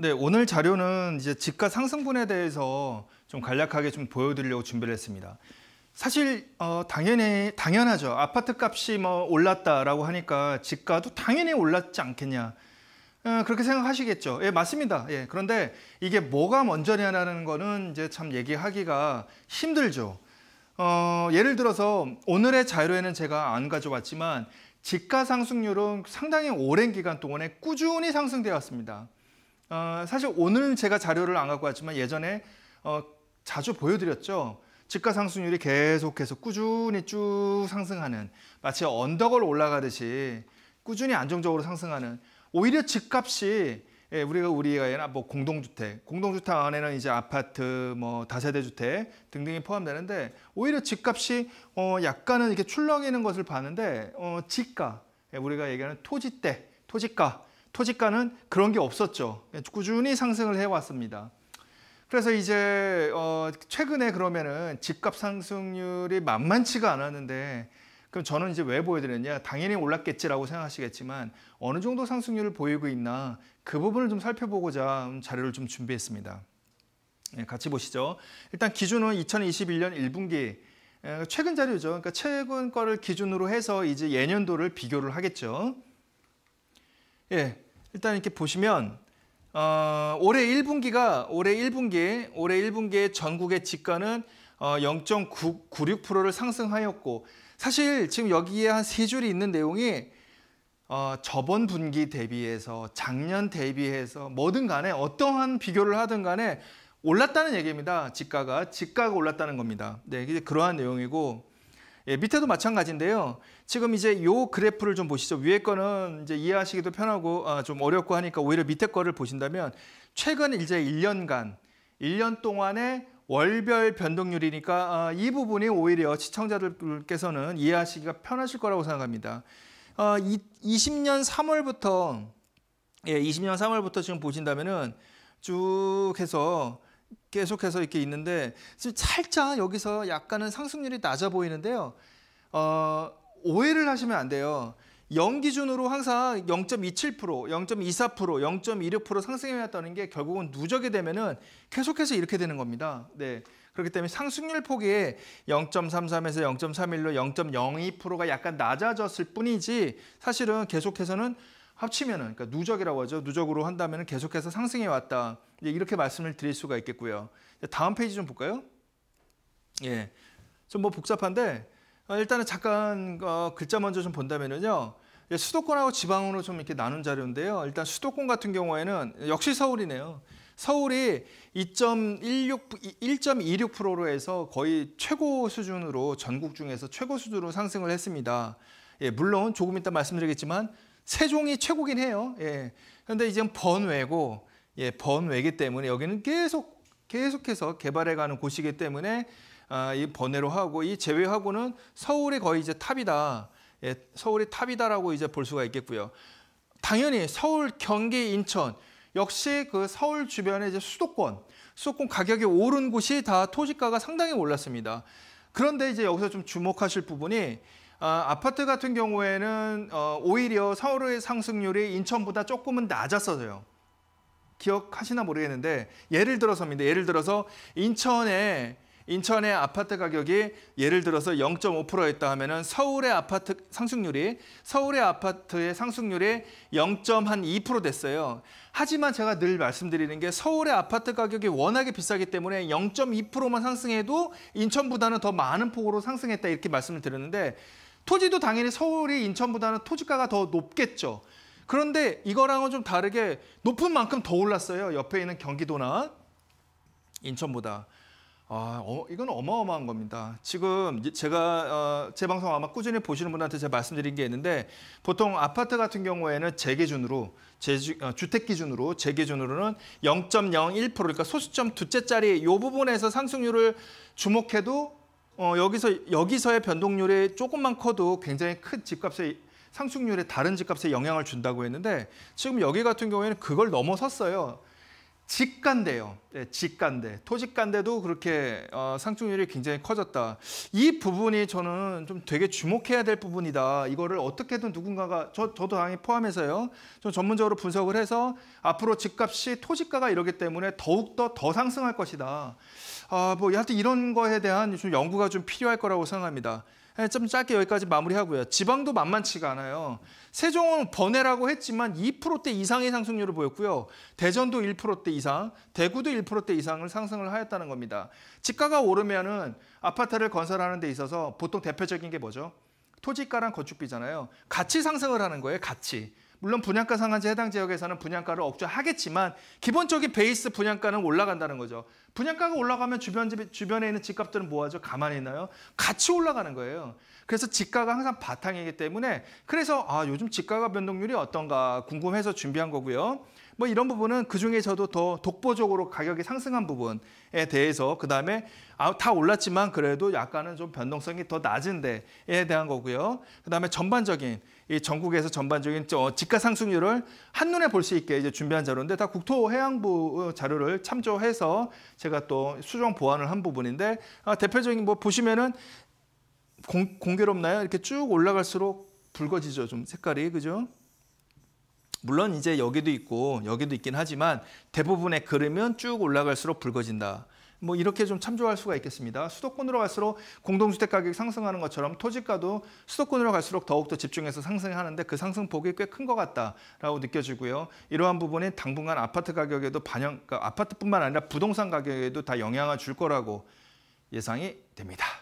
네, 오늘 자료는 이제 집가 상승분에 대해서 좀 간략하게 좀 보여드리려고 준비를 했습니다. 사실 어, 당연히 당연하죠. 아파트 값이 뭐 올랐다라고 하니까 집가도 당연히 올랐지 않겠냐. 어, 그렇게 생각하시겠죠. 예, 맞습니다. 예, 그런데 이게 뭐가 먼저냐라는 거는 이제 참 얘기하기가 힘들죠. 어, 예를 들어서 오늘의 자료에는 제가 안 가져왔지만 집가 상승률은 상당히 오랜 기간 동안에 꾸준히 상승되어 왔습니다. 어, 사실 오늘 제가 자료를 안 갖고 왔지만 예전에 어, 자주 보여드렸죠. 집가 상승률이 계속해서 꾸준히 쭉 상승하는 마치 언덕을 올라가듯이 꾸준히 안정적으로 상승하는 오히려 집값이 예, 우리가 우리가 뭐 공동주택, 공동주택 안에는 이제 아파트, 뭐 다세대 주택 등등이 포함되는데 오히려 집값이 어 약간은 이렇게 출렁이는 것을 봤는데 어 집가, 예, 우리가 얘기하는 토지대, 토지가 토지가는 그런 게 없었죠. 꾸준히 상승을 해왔습니다. 그래서 이제 어 최근에 그러면은 집값 상승률이 만만치가 않았는데 그럼 저는 이제 왜 보여드렸냐 당연히 올랐겠지라고 생각하시겠지만 어느 정도 상승률을 보이고 있나 그 부분을 좀 살펴보고자 음, 자료를 좀 준비했습니다. 예, 같이 보시죠. 일단 기준은 2021년 1분기 예, 최근 자료죠. 그러니까 최근 거를 기준으로 해서 이제 예년도를 비교를 하겠죠. 예, 일단 이렇게 보시면 어, 올해 1분기가 올해 1분기에 올해 1분기에 전국의 집가는 어, 0.96%를 상승하였고 사실 지금 여기에 한 세 줄이 있는 내용이 어, 저번 분기 대비해서 작년 대비해서 뭐든 간에 어떠한 비교를 하든 간에 올랐다는 얘기입니다. 집가가 집가가 올랐다는 겁니다. 네, 이제 그러한 내용이고 예, 밑에도 마찬가지인데요. 지금 이제 요 그래프를 좀 보시죠. 위에 거는 이제 이해하시기도 편하고 아, 좀 어렵고 하니까 오히려 밑에 거를 보신다면 최근 이제 1년간 1년 동안의 월별 변동률이니까 아, 이 부분이 오히려 시청자들께서는 이해하시기가 편하실 거라고 생각합니다. 아, 이, 20년 3월부터 예, 20년 3월부터 지금 보신다면은 쭉 해서 계속해서 이렇게 있는데 지금 살짝 여기서 약간은 상승률이 낮아 보이는데요. 어, 오해를 하시면 안 돼요. 영 기준으로 항상 0.27%, 0.24%, 0.16% 상승해왔다는 게 결국은 누적이 되면은 계속해서 이렇게 되는 겁니다. 네. 그렇기 때문에 상승률 폭이 0.33에서 0.31로 0.02%가 약간 낮아졌을 뿐이지 사실은 계속해서는 합치면은 그러니까 누적이라고 하죠. 누적으로 한다면 계속해서 상승해 왔다. 이렇게 말씀을 드릴 수가 있겠고요. 다음 페이지 좀 볼까요? 예, 좀 뭐 복잡한데 어, 일단은 잠깐 어, 글자 먼저 좀 본다면은요. 수도권하고 지방으로 좀 이렇게 나눈 자료인데요. 일단 수도권 같은 경우에는 역시 서울이네요. 서울이 2.16, 1.26%로 해서 거의 최고 수준으로 전국 중에서 최고 수준으로 상승을 했습니다. 예, 물론 조금 이따 말씀드리겠지만 세종이 최고긴 해요. 예. 그런데 이제 번외고 예, 번외기 때문에 여기는 계속 계속해서 개발해가는 곳이기 때문에 아, 이 번외로 하고 이 제외하고는 서울이 거의 이제 탑이다. 예, 서울이 탑이다라고 이제 볼 수가 있겠고요. 당연히 서울, 경기, 인천 역시 그 서울 주변의 이제 수도권, 수도권 가격이 오른 곳이 다 토지가가 상당히 올랐습니다. 그런데 이제 여기서 좀 주목하실 부분이 아, 아파트 같은 경우에는 어, 오히려 서울의 상승률이 인천보다 조금은 낮았어요. 기억하시나 모르겠는데 예를 들어서입니다. 예를 들어서 인천에 인천의 아파트 가격이 예를 들어서 0.5%였다 하면은 서울의 아파트 상승률이 서울의 아파트의 상승률이 0.2% 됐어요. 하지만 제가 늘 말씀드리는 게 서울의 아파트 가격이 워낙에 비싸기 때문에 0.2%만 상승해도 인천보다는 더 많은 폭으로 상승했다 이렇게 말씀을 드렸는데 토지도 당연히 서울이 인천보다는 토지가가 더 높겠죠. 그런데 이거랑은 좀 다르게 높은 만큼 더 올랐어요. 옆에 있는 경기도나 인천보다. 아, 어, 이건 어마어마한 겁니다. 지금 제가 어, 제 방송 아마 꾸준히 보시는 분한테 제가 말씀드린 게 있는데 보통 아파트 같은 경우에는 재 기준으로 제 어, 주택 기준으로 재 기준으로는 0.01% 그러니까 소수점 두째 짜리 이 부분에서 상승률을 주목해도 어, 여기서 여기서의 변동률이 조금만 커도 굉장히 큰 집값의 상승률에 다른 집값에 영향을 준다고 했는데 지금 여기 같은 경우에는 그걸 넘어섰어요. 직간대요. 네, 직간대. 토직간대도 그렇게 어, 상승률이 굉장히 커졌다. 이 부분이 저는 좀 되게 주목해야 될 부분이다. 이거를 어떻게든 누군가가 저, 저도 당연히 포함해서요. 좀 전문적으로 분석을 해서 앞으로 집값이 토지가가 이러기 때문에 더욱더 더 상승할 것이다. 아, 뭐 하여튼 이런 거에 대한 좀 연구가 좀 필요할 거라고 생각합니다. 예, 좀 짧게 여기까지 마무리하고요. 지방도 만만치가 않아요. 세종은 번외라고 했지만 2%대 이상의 상승률을 보였고요. 대전도 1%대 이상, 대구도 1%대 이상을 상승을 하였다는 겁니다. 집가가 오르면은 아파트를 건설하는 데 있어서 보통 대표적인 게 뭐죠? 토지가랑 건축비잖아요. 같이 상승을 하는 거예요, 같이. 물론 분양가 상한제 해당 지역에서는 분양가를 억제하겠지만 기본적인 베이스 분양가는 올라간다는 거죠. 분양가가 올라가면 주변 집 주변에 있는 집값들은 뭐하죠? 가만히 있나요? 같이 올라가는 거예요. 그래서 집가가 항상 바탕이기 때문에 그래서 아 요즘 집가가 변동률이 어떤가 궁금해서 준비한 거고요. 뭐 이런 부분은 그 중에서도 더 독보적으로 가격이 상승한 부분에 대해서 그 다음에 아, 다 올랐지만 그래도 약간은 좀 변동성이 더 낮은데에 대한 거고요. 그 다음에 전반적인 이 전국에서 전반적인 집가 상승률을 한눈에 볼 수 있게 이제 준비한 자료인데 다 국토해양부 어, 자료를 참조해서 제가 또 수정 보완을 한 부분인데 아, 대표적인 뭐 보시면은 공, 공교롭나요? 이렇게 쭉 올라갈수록 붉어지죠. 좀 색깔이 그죠? 물론 이제 여기도 있고 여기도 있긴 하지만 대부분의 그림은 쭉 올라갈수록 붉어진다. 뭐 이렇게 좀 참조할 수가 있겠습니다. 수도권으로 갈수록 공동주택 가격이 상승하는 것처럼 토지가도 수도권으로 갈수록 더욱더 집중해서 상승하는데 그 상승폭이 꽤 큰 것 같다라고 느껴지고요. 이러한 부분이 당분간 아파트 가격에도 반영, 그러니까 아파트뿐만 아니라 부동산 가격에도 다 영향을 줄 거라고 예상이 됩니다.